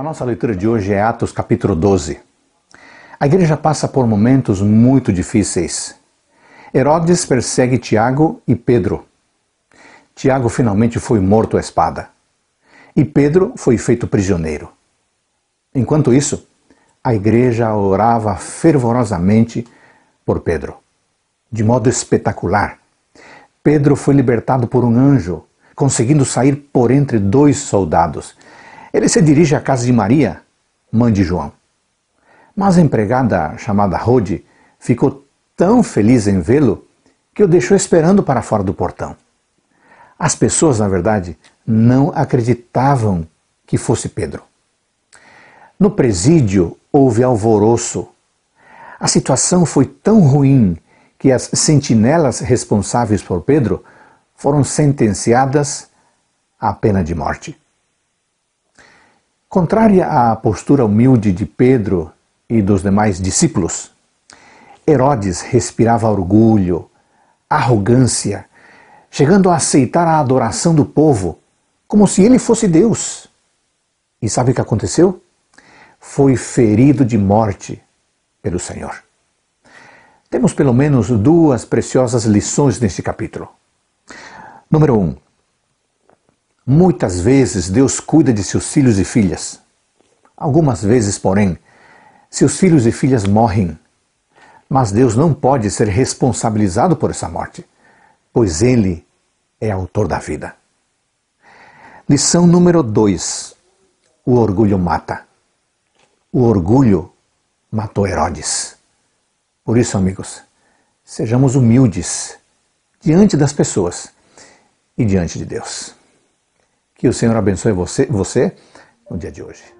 A nossa leitura de hoje é Atos capítulo 12. A igreja passa por momentos muito difíceis. Herodes persegue Tiago e Pedro. Tiago finalmente foi morto à espada. E Pedro foi feito prisioneiro. Enquanto isso, a igreja orava fervorosamente por Pedro. De modo espetacular, Pedro foi libertado por um anjo, conseguindo sair por entre dois soldados ele se dirige à casa de Maria, mãe de João. Mas a empregada, chamada Rode, ficou tão feliz em vê-lo que o deixou esperando para fora do portão. As pessoas, na verdade, não acreditavam que fosse Pedro. No presídio houve alvoroço. A situação foi tão ruim que as sentinelas responsáveis por Pedro foram sentenciadas à pena de morte. Contrária à postura humilde de Pedro e dos demais discípulos, Herodes respirava orgulho, arrogância, chegando a aceitar a adoração do povo como se ele fosse Deus. E sabe o que aconteceu? Foi ferido de morte pelo Senhor. Temos pelo menos duas preciosas lições neste capítulo. Número 1. Um, Muitas vezes Deus cuida de seus filhos e filhas. Algumas vezes, porém, seus filhos e filhas morrem. Mas Deus não pode ser responsabilizado por essa morte, pois Ele é autor da vida. Lição número 2: O orgulho mata. O orgulho matou Herodes. Por isso, amigos, sejamos humildes diante das pessoas e diante de Deus. Que o Senhor abençoe você, você no dia de hoje.